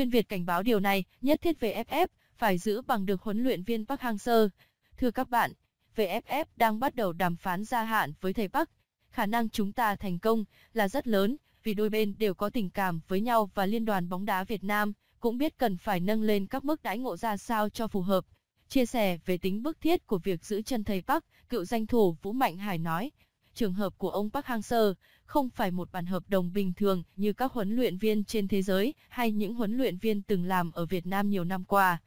Chuyên Việt cảnh báo điều này, nhất thiết VFF phải giữ bằng được huấn luyện viên Park Hang-seo. Thưa các bạn, VFF đang bắt đầu đàm phán gia hạn với thầy Park. Khả năng chúng ta thành công là rất lớn, vì đôi bên đều có tình cảm với nhau và Liên đoàn bóng đá Việt Nam cũng biết cần phải nâng lên các mức đãi ngộ ra sao cho phù hợp. Chia sẻ về tính bức thiết của việc giữ chân thầy Park, cựu danh thủ Vũ Mạnh Hải nói, trường hợp của ông Park Hang-seo không phải một bản hợp đồng bình thường như các huấn luyện viên trên thế giới hay những huấn luyện viên từng làm ở Việt Nam nhiều năm qua.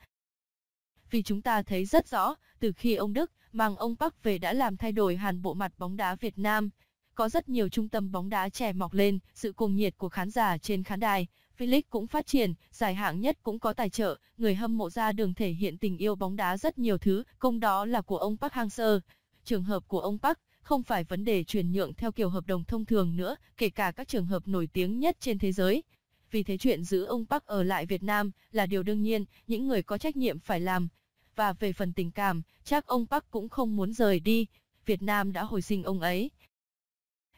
Vì chúng ta thấy rất rõ, từ khi ông Đức mang ông Park về đã làm thay đổi hẳn bộ mặt bóng đá Việt Nam. Có rất nhiều trung tâm bóng đá trẻ mọc lên, sự cuồng nhiệt của khán giả trên khán đài, V-League cũng phát triển, giải hạng nhất cũng có tài trợ, người hâm mộ ra đường thể hiện tình yêu bóng đá rất nhiều thứ, công đó là của ông Park Hang-seo. Trường hợp của ông Park không phải vấn đề chuyển nhượng theo kiểu hợp đồng thông thường nữa, kể cả các trường hợp nổi tiếng nhất trên thế giới. Vì thế chuyện giữ ông Park ở lại Việt Nam là điều đương nhiên, những người có trách nhiệm phải làm. Và về phần tình cảm, chắc ông Park cũng không muốn rời đi, Việt Nam đã hồi sinh ông ấy.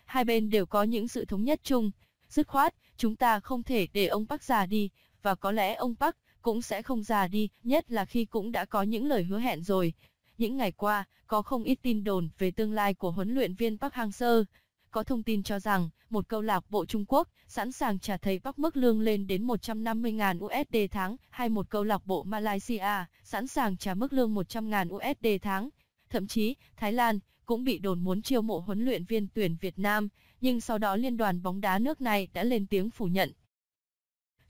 Hai bên đều có những sự thống nhất chung, dứt khoát, chúng ta không thể để ông Park già đi, và có lẽ ông Park cũng sẽ không già đi, nhất là khi cũng đã có những lời hứa hẹn rồi. Những ngày qua, có không ít tin đồn về tương lai của huấn luyện viên Park Hang-seo. Có thông tin cho rằng, một câu lạc bộ Trung Quốc sẵn sàng trả thầy Park mức lương lên đến 150.000 USD tháng, hay một câu lạc bộ Malaysia sẵn sàng trả mức lương 100.000 USD tháng. Thậm chí, Thái Lan cũng bị đồn muốn chiêu mộ huấn luyện viên tuyển Việt Nam, nhưng sau đó liên đoàn bóng đá nước này đã lên tiếng phủ nhận.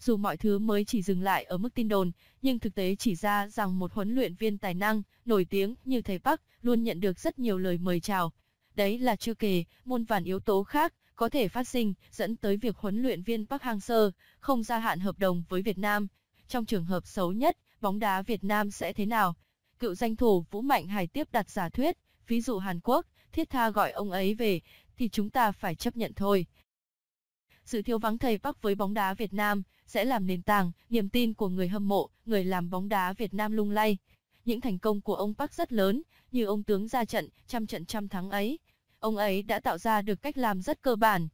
Dù mọi thứ mới chỉ dừng lại ở mức tin đồn, nhưng thực tế chỉ ra rằng một huấn luyện viên tài năng, nổi tiếng như thầy Park luôn nhận được rất nhiều lời mời chào. Đấy là chưa kể, muôn vàn yếu tố khác có thể phát sinh dẫn tới việc huấn luyện viên Park Hang-seo không gia hạn hợp đồng với Việt Nam. Trong trường hợp xấu nhất, bóng đá Việt Nam sẽ thế nào? Cựu danh thủ Vũ Mạnh Hải tiếp đặt giả thuyết, ví dụ Hàn Quốc, thiết tha gọi ông ấy về, thì chúng ta phải chấp nhận thôi sự thiếu vắng thầy Park với bóng đá Việt Nam sẽ làm nền tảng, niềm tin của người hâm mộ, người làm bóng đá Việt Nam lung lay. Những thành công của ông Park rất lớn, như ông tướng ra trận, trăm trận trăm thắng ấy. Ông ấy đã tạo ra được cách làm rất cơ bản.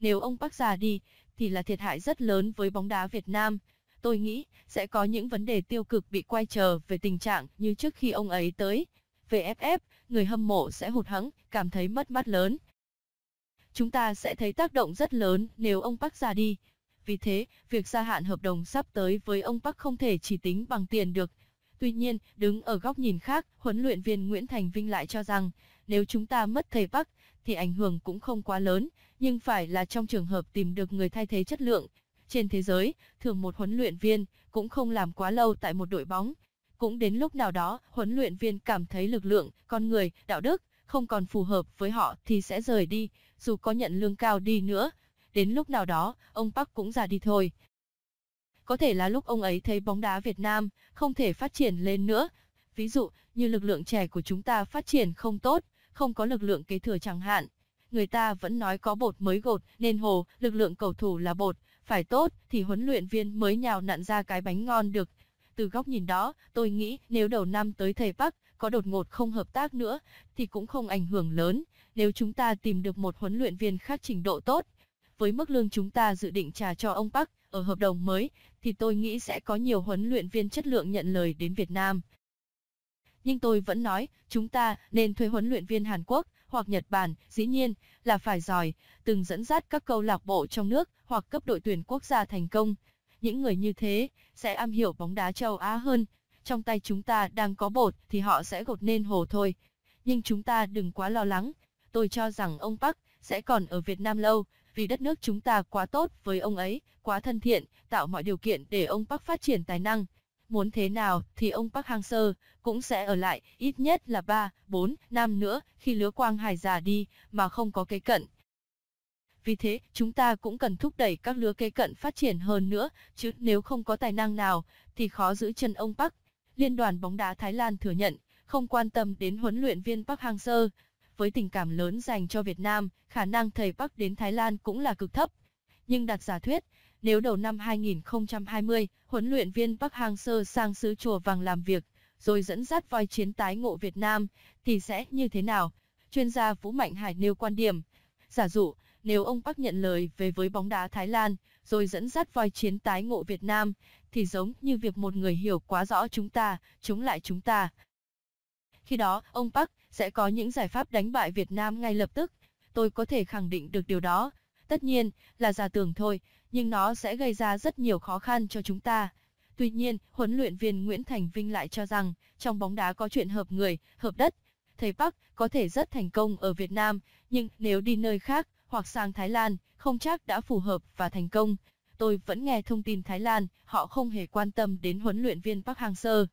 Nếu ông Park già đi, thì là thiệt hại rất lớn với bóng đá Việt Nam. Tôi nghĩ, sẽ có những vấn đề tiêu cực bị quay trở về tình trạng như trước khi ông ấy tới. VFF, người hâm mộ sẽ hụt hẫng, cảm thấy mất mát lớn chúng ta sẽ thấy tác động rất lớn nếu ông Park ra đi. Vì thế, việc gia hạn hợp đồng sắp tới với ông Park không thể chỉ tính bằng tiền được. Tuy nhiên, đứng ở góc nhìn khác, huấn luyện viên Nguyễn Thành Vinh lại cho rằng, nếu chúng ta mất thầy Park, thì ảnh hưởng cũng không quá lớn, nhưng phải là trong trường hợp tìm được người thay thế chất lượng. Trên thế giới, thường một huấn luyện viên cũng không làm quá lâu tại một đội bóng. Cũng đến lúc nào đó, huấn luyện viên cảm thấy lực lượng, con người, đạo đức, không còn phù hợp với họ thì sẽ rời đi, dù có nhận lương cao đi nữa. Đến lúc nào đó, ông Park cũng già đi thôi. Có thể là lúc ông ấy thấy bóng đá Việt Nam không thể phát triển lên nữa. Ví dụ, như lực lượng trẻ của chúng ta phát triển không tốt, không có lực lượng kế thừa chẳng hạn. Người ta vẫn nói có bột mới gột, nên hồ, lực lượng cầu thủ là bột, phải tốt thì huấn luyện viên mới nhào nặn ra cái bánh ngon được. Từ góc nhìn đó, tôi nghĩ nếu đầu năm tới thầy Park có đột ngột không hợp tác nữa, thì cũng không ảnh hưởng lớn, nếu chúng ta tìm được một huấn luyện viên khác trình độ tốt. Với mức lương chúng ta dự định trả cho ông Park ở hợp đồng mới, thì tôi nghĩ sẽ có nhiều huấn luyện viên chất lượng nhận lời đến Việt Nam. Nhưng tôi vẫn nói, chúng ta nên thuê huấn luyện viên Hàn Quốc hoặc Nhật Bản, dĩ nhiên là phải giỏi, từng dẫn dắt các câu lạc bộ trong nước hoặc cấp đội tuyển quốc gia thành công. Những người như thế sẽ am hiểu bóng đá châu Á hơn trong tay chúng ta đang có bột thì họ sẽ gột nên hồ thôi. Nhưng chúng ta đừng quá lo lắng, tôi cho rằng ông Park sẽ còn ở Việt Nam lâu, vì đất nước chúng ta quá tốt với ông ấy, quá thân thiện, tạo mọi điều kiện để ông Park phát triển tài năng. Muốn thế nào thì ông Park Hang-seo cũng sẽ ở lại ít nhất là 3, 4 năm nữa khi lứa quang hải già đi mà không có kế cận. Vì thế, chúng ta cũng cần thúc đẩy các lứa kế cận phát triển hơn nữa, chứ nếu không có tài năng nào, thì khó giữ chân ông Park. Liên đoàn bóng đá Thái Lan thừa nhận, không quan tâm đến huấn luyện viên Park Hang-seo. Với tình cảm lớn dành cho Việt Nam, khả năng thầy Park đến Thái Lan cũng là cực thấp. Nhưng đặt giả thuyết, nếu đầu năm 2020, huấn luyện viên Park Hang-seo sang xứ chùa vàng làm việc, rồi dẫn dắt voi chiến tái ngộ Việt Nam, thì sẽ như thế nào? Chuyên gia Vũ Mạnh Hải nêu quan điểm. Giả dụ, nếu ông Park nhận lời về với bóng đá Thái Lan, rồi dẫn dắt voi chiến tái ngộ Việt Nam, thì giống như việc một người hiểu quá rõ chúng ta, chống lại chúng ta. Khi đó, ông Park sẽ có những giải pháp đánh bại Việt Nam ngay lập tức. Tôi có thể khẳng định được điều đó. Tất nhiên, là giả tưởng thôi, nhưng nó sẽ gây ra rất nhiều khó khăn cho chúng ta. Tuy nhiên, huấn luyện viên Nguyễn Thành Vinh lại cho rằng, trong bóng đá có chuyện hợp người, hợp đất. Thầy Park có thể rất thành công ở Việt Nam, nhưng nếu đi nơi khác, hoặc sang Thái Lan, không chắc đã phù hợp và thành công. Tôi vẫn nghe thông tin Thái Lan, họ không hề quan tâm đến huấn luyện viên Park Hang-seo.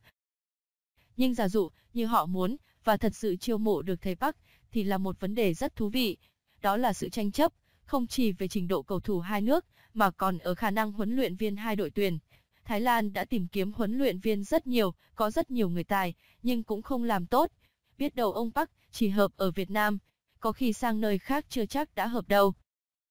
Nhưng giả dụ như họ muốn và thật sự chiêu mộ được thầy Park thì là một vấn đề rất thú vị. Đó là sự tranh chấp, không chỉ về trình độ cầu thủ hai nước mà còn ở khả năng huấn luyện viên hai đội tuyển. Thái Lan đã tìm kiếm huấn luyện viên rất nhiều, có rất nhiều người tài, nhưng cũng không làm tốt. Biết đầu ông Park chỉ hợp ở Việt Nam, có khi sang nơi khác chưa chắc đã hợp đâu.